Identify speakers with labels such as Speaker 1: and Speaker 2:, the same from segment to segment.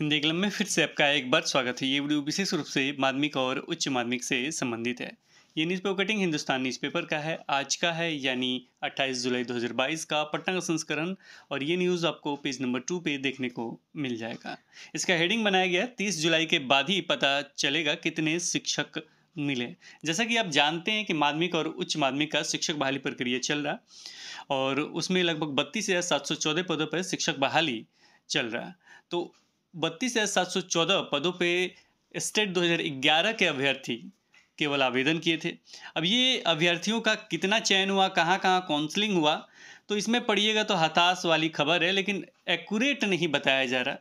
Speaker 1: हिंदी कलम में फिर से आपका एक बार स्वागत है ये वीडियो विशेष रूप से माध्यमिक और उच्च माध्यमिक से संबंधित है ये न्यूज़पेपर कटिंग हिंदुस्तान न्यूज़पेपर का है आज का है यानी 28 जुलाई 2022 का पटना का संस्करण और ये न्यूज़ आपको पेज नंबर टू पे देखने को मिल जाएगा इसका हेडिंग बनाया गया तीस जुलाई के बाद ही पता चलेगा कितने शिक्षक मिले जैसा कि आप जानते हैं कि माध्यमिक और उच्च माध्यमिक का शिक्षक बहाली प्रक्रिया चल रहा और उसमें लगभग बत्तीस पदों पर शिक्षक बहाली चल रहा है तो बत्तीस हज़ार सात सौ चौदह पदों पे स्टेट 2011 के अभ्यर्थी केवल आवेदन किए थे अब ये अभ्यर्थियों का कितना चयन हुआ कहाँ कहाँ काउंसलिंग हुआ तो इसमें पढ़िएगा तो हताश वाली खबर है लेकिन एक्यूरेट नहीं बताया जा रहा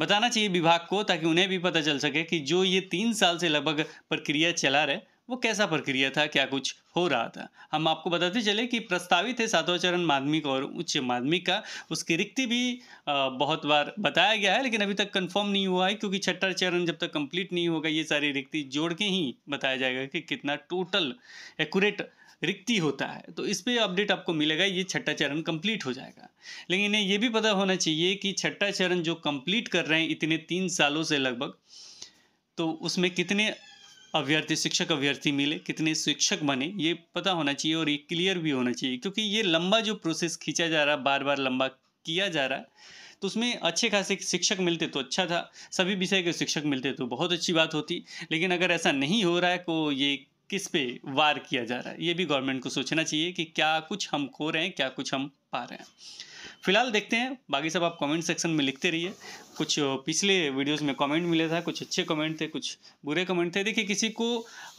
Speaker 1: बताना चाहिए विभाग को ताकि उन्हें भी पता चल सके कि जो ये तीन साल से लगभग प्रक्रिया चला रहे वो कैसा प्रक्रिया था क्या कुछ हो रहा था हम आपको बताते चले कि प्रस्तावित है सातवां चरण माध्यमिक और उच्च माध्यमिक का उसकी रिक्ति भी बहुत बार बताया गया है लेकिन अभी तक कंफर्म नहीं हुआ है क्योंकि छठा चरण जब तक कंप्लीट नहीं होगा ये सारी रिक्ति जोड़ के ही बताया जाएगा कि कितना टोटल एक्यूरेट रिक्ति होता है तो इस पर अपडेट आपको मिलेगा ये छठा चरण कंप्लीट हो जाएगा लेकिन इन्हें ये भी पता होना चाहिए कि छठा चरण जो कंप्लीट कर रहे हैं इतने तीन सालों से लगभग तो उसमें कितने अभ्यर्थी शिक्षक अभ्यर्थी मिले कितने शिक्षक बने ये पता होना चाहिए और ये क्लियर भी होना चाहिए क्योंकि ये लंबा जो प्रोसेस खींचा जा रहा बार बार लंबा किया जा रहा तो उसमें अच्छे खासे शिक्षक मिलते तो अच्छा था सभी विषय के शिक्षक मिलते तो बहुत अच्छी बात होती लेकिन अगर ऐसा नहीं हो रहा है तो ये किस पे वार किया जा रहा है ये भी गवर्नमेंट को सोचना चाहिए कि क्या कुछ हम खो रहे हैं क्या कुछ हम पा रहे हैं फिलहाल देखते हैं बाकी सब आप कमेंट सेक्शन में लिखते रहिए कुछ पिछले वीडियोस में कमेंट मिले था कुछ अच्छे कमेंट थे कुछ बुरे कमेंट थे देखिए किसी को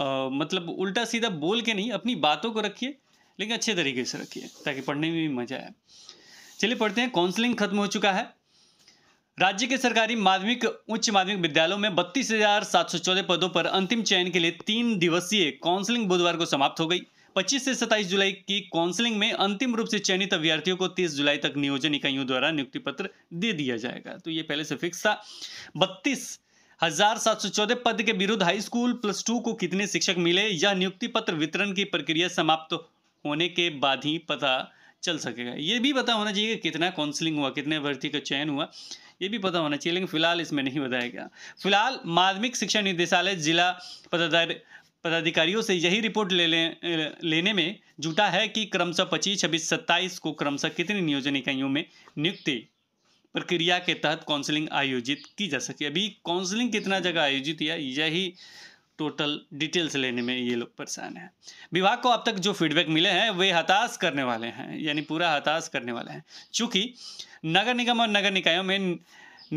Speaker 1: आ, मतलब उल्टा सीधा बोल के नहीं अपनी बातों को रखिए लेकिन अच्छे तरीके से रखिए ताकि पढ़ने में भी मज़ा आए चलिए पढ़ते हैं काउंसलिंग खत्म हो चुका है राज्य के सरकारी माध्यमिक उच्च माध्यमिक विद्यालयों में बत्तीस पदों पर अंतिम चयन के लिए तीन दिवसीय काउंसलिंग बुधवार को समाप्त हो गई 25 से 27 जुलाई की काउंसलिंग में अंतिम रूप से चयनित अभ्यर्थियों को 30 जुलाई तक नियोजन इकाइयों द्वारा नियुक्ति पत्र दे दिया जाएगा तो ये पहले से फिक्स था बत्तीस हजार सात सौ चौदह पद के विरुद्ध हाई स्कूल प्लस टू को कितने शिक्षक मिले यह नियुक्ति पत्र वितरण की प्रक्रिया समाप्त तो होने के बाद ही पता चल सकेगा ये भी पता होना चाहिए कि कितना काउंसलिंग हुआ कितने अभ्यर्थी का चयन हुआ ये भी पता होना चाहिए लेकिन फिलहाल इसमें नहीं बताया गया फिलहाल माध्यमिक शिक्षा निदेशालय जिला पदाधिकारी पदाधिकारियों से यही रिपोर्ट ले, ले लेने में जुटा है कि क्रमशः पच्चीस छब्बीस सत्ताईस को क्रमशः कितनी नियोजन इकाइयों में नियुक्ति प्रक्रिया के तहत काउंसलिंग आयोजित की जा सके अभी काउंसलिंग कितना जगह आयोजित किया यही टोटल डिटेल्स लेने में ये लोग परेशान हैं विभाग को अब तक जो फीडबैक मिले हैं वे हताश करने वाले हैं यानी पूरा हताश करने वाले हैं चूँकि नगर निगम और नगर निकायों में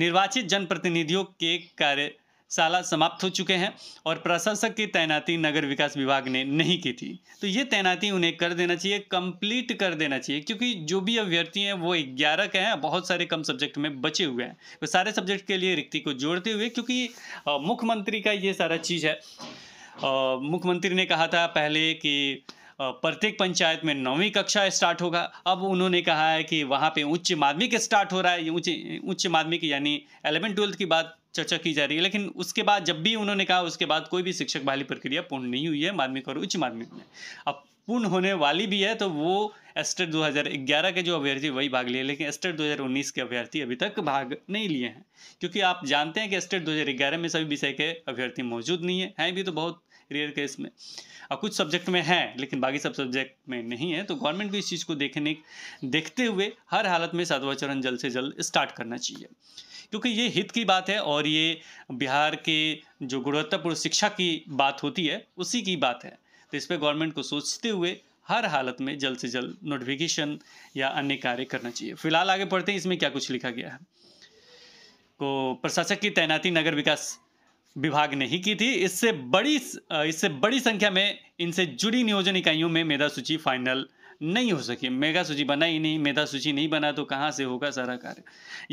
Speaker 1: निर्वाचित जनप्रतिनिधियों के कार्य साला समाप्त हो चुके हैं और प्रशासक की तैनाती नगर विकास विभाग ने नहीं की थी तो ये तैनाती उन्हें कर देना चाहिए कंप्लीट कर देना चाहिए क्योंकि जो भी अभ्यर्थी हैं वो ग्यारह के हैं बहुत सारे कम सब्जेक्ट में बचे हुए हैं तो सारे सब्जेक्ट के लिए रिक्ति को जोड़ते हुए क्योंकि मुख्यमंत्री का ये सारा चीज़ है मुख्यमंत्री ने कहा था पहले कि प्रत्येक पंचायत में नौवीं कक्षा स्टार्ट होगा अब उन्होंने कहा है कि वहाँ पे उच्च माध्यमिक स्टार्ट हो रहा है उच्च उच्च माध्यमिक यानी एलेवेंथ ट्वेल्थ की बात चर्चा की जा रही है लेकिन उसके बाद जब भी उन्होंने कहा उसके बाद कोई भी शिक्षक बहाली प्रक्रिया पूर्ण नहीं हुई है माध्यमिक और उच्च माध्यमिक में अब पूर्ण होने वाली भी है तो वो एस्टेट 2011 के जो अभ्यर्थी वही भाग लिए लेकिन एस्टेट 2019 के अभ्यर्थी अभी तक भाग नहीं लिए हैं क्योंकि आप जानते हैं कि एस्टेट 2011 में सभी विषय के अभ्यर्थी मौजूद नहीं है हैं भी तो बहुत करियर के इसमें और कुछ सब्जेक्ट में है लेकिन बाकी सब सब्जेक्ट में नहीं है तो गवर्नमेंट को इस चीज़ को देखने देखते हुए हर हालत में सातवा चरण जल्द से जल्द स्टार्ट करना चाहिए क्योंकि ये हित की बात है और ये बिहार के जो गुणवत्तापूर्ण शिक्षा की बात होती है उसी की बात है तो इस पर गवर्नमेंट को सोचते हुए हर हालत में जल्द से जल्द नोटिफिकेशन या अन्य कार्य करना चाहिए फिलहाल आगे पढ़ते हैं इसमें क्या कुछ लिखा गया है को प्रशासक की तैनाती नगर विकास विभाग ही की थी इससे बड़ी इससे बड़ी संख्या में इनसे जुड़ी नियोजन इकाइयों में मेधा सूची फाइनल नहीं हो सकी मेगा सूची बना ही नहीं मेधा सूची नहीं बना तो कहाँ से होगा सारा कार्य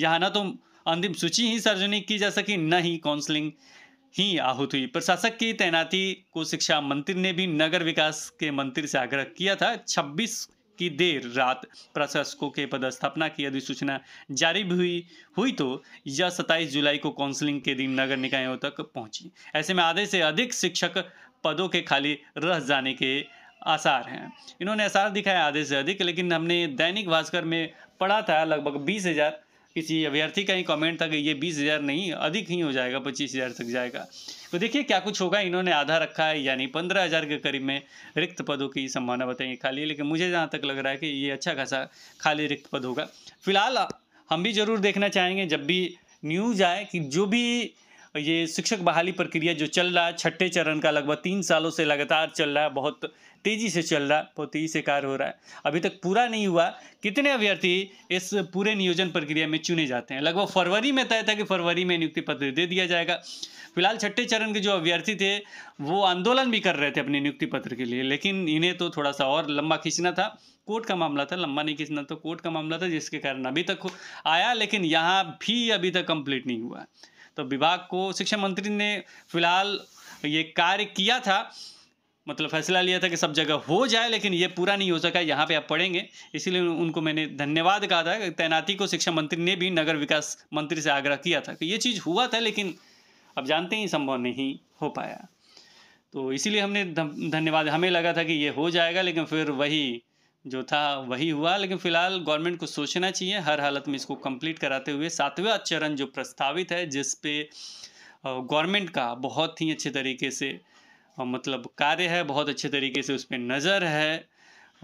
Speaker 1: यहाँ ना तो अंतिम सूची ही सार्वजनिक की जा सकी न ही काउंसलिंग ही आहूत हुई प्रशासक की तैनाती को शिक्षा मंत्री ने भी नगर विकास के मंत्री से आग्रह किया था छब्बीस की देर रात प्रशासकों के पदस्थापना की अधिसूचना जारी हुई हुई तो यह सत्ताईस जुलाई को काउंसलिंग के दिन नगर निकायों तक पहुंची ऐसे में आधे से अधिक शिक्षक पदों के खाली रह जाने के आसार हैं इन्होंने आसार दिखाया आधे से अधिक लेकिन हमने दैनिक भास्कर में पढ़ा था लगभग बीस हज़ार किसी अभ्यर्थी का ही कमेंट था कि ये बीस हज़ार नहीं अधिक ही हो जाएगा पच्चीस हज़ार तक जाएगा तो देखिए क्या कुछ होगा इन्होंने आधा रखा है यानी पंद्रह हज़ार के करीब में रिक्त पदों की संभावना बताइए खाली लेकिन मुझे जहाँ तक लग रहा है कि ये अच्छा खासा खाली रिक्त पद होगा फिलहाल हम भी ज़रूर देखना चाहेंगे जब भी न्यूज़ आए कि जो भी ये शिक्षक बहाली प्रक्रिया जो चल रहा है छठे चरण का लगभग तीन सालों से लगातार चल रहा है बहुत तेज़ी से चल रहा है बहुत तेज़ी से कार्य हो रहा है अभी तक पूरा नहीं हुआ कितने अभ्यर्थी इस पूरे नियोजन प्रक्रिया में चुने जाते हैं लगभग फरवरी में तय था कि फरवरी में नियुक्ति पत्र दे दिया जाएगा फिलहाल छठे चरण के जो अभ्यर्थी थे वो आंदोलन भी कर रहे थे अपने नियुक्ति पत्र के लिए लेकिन इन्हें तो थोड़ा सा और लंबा खींचना था कोर्ट का मामला था लंबा नहीं खींचना तो कोर्ट का मामला था जिसके कारण अभी तक आया लेकिन यहाँ भी अभी तक कंप्लीट नहीं हुआ तो विभाग को शिक्षा मंत्री ने फिलहाल ये कार्य किया था मतलब फैसला लिया था कि सब जगह हो जाए लेकिन ये पूरा नहीं हो सका यहाँ पे आप पढ़ेंगे इसीलिए उनको मैंने धन्यवाद कहा था तैनाती को शिक्षा मंत्री ने भी नगर विकास मंत्री से आग्रह किया था कि ये चीज़ हुआ था लेकिन अब जानते ही संभव नहीं हो पाया तो इसीलिए हमने धन्यवाद हमें लगा था कि ये हो जाएगा लेकिन फिर वही जो था वही हुआ लेकिन फिलहाल गवर्नमेंट को सोचना चाहिए हर हालत में इसको कंप्लीट कराते हुए सातवें चरण जो प्रस्तावित है जिस पे गवर्नमेंट का बहुत ही अच्छे तरीके से मतलब कार्य है बहुत अच्छे तरीके से उस पर नज़र है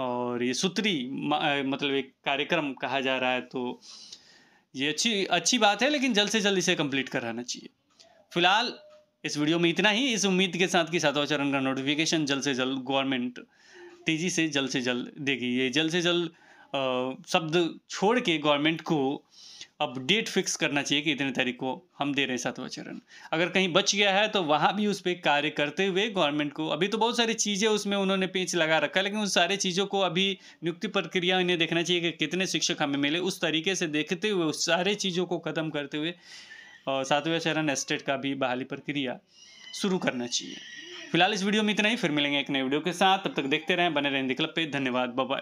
Speaker 1: और ये सूत्री मतलब एक कार्यक्रम कहा जा रहा है तो ये अच्छी अच्छी बात है लेकिन जल्द से जल्द इसे कंप्लीट कराना चाहिए फिलहाल इस वीडियो में इतना ही इस उम्मीद के साथ कि सातवां चरण का नोटिफिकेशन जल्द से जल्द गवर्नमेंट तेज़ी से जल्द से जल्द देगी ये जल्द से जल्द शब्द छोड़ के गवर्नमेंट को अब डेट फिक्स करना चाहिए कि इतने तारीख को हम दे रहे हैं सातवां चरण अगर कहीं बच गया है तो वहाँ भी उस पर कार्य करते हुए गवर्नमेंट को अभी तो बहुत सारी चीज़ें उसमें उन्होंने पेच लगा रखा है लेकिन उन सारी चीज़ों को अभी नियुक्ति प्रक्रिया इन्हें देखना चाहिए कि कितने शिक्षक हमें मिले उस तरीके से देखते हुए उस सारे चीज़ों को ख़त्म करते हुए सातवें चरण एस्टेट का भी बहाली प्रक्रिया शुरू करना चाहिए फिलहाल इस वीडियो में इतना ही फिर मिलेंगे एक नए वीडियो के साथ तब तक देखते रहें बने रहें क्लब पे धन्यवाद बाय